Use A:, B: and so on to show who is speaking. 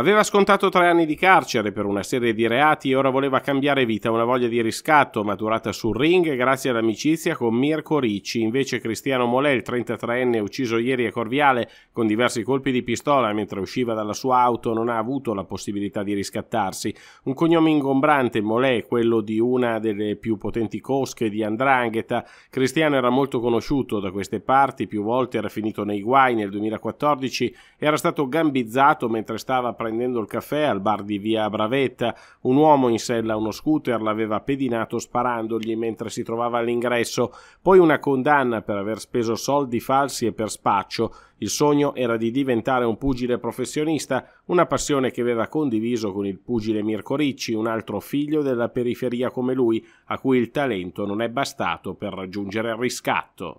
A: Aveva scontato tre anni di carcere per una serie di reati e ora voleva cambiare vita, una voglia di riscatto maturata sul ring grazie all'amicizia con Mirko Ricci. Invece Cristiano Molè, il 33enne ucciso ieri a Corviale con diversi colpi di pistola mentre usciva dalla sua auto, non ha avuto la possibilità di riscattarsi. Un cognome ingombrante, Molè, quello di una delle più potenti cosche di Andrangheta. Cristiano era molto conosciuto da queste parti, più volte era finito nei guai nel 2014, era stato gambizzato mentre stava prendendo prendendo il caffè al bar di via Bravetta. Un uomo in sella a uno scooter l'aveva pedinato sparandogli mentre si trovava all'ingresso, poi una condanna per aver speso soldi falsi e per spaccio. Il sogno era di diventare un pugile professionista, una passione che aveva condiviso con il pugile Mirko Ricci, un altro figlio della periferia come lui, a cui il talento non è bastato per raggiungere il riscatto.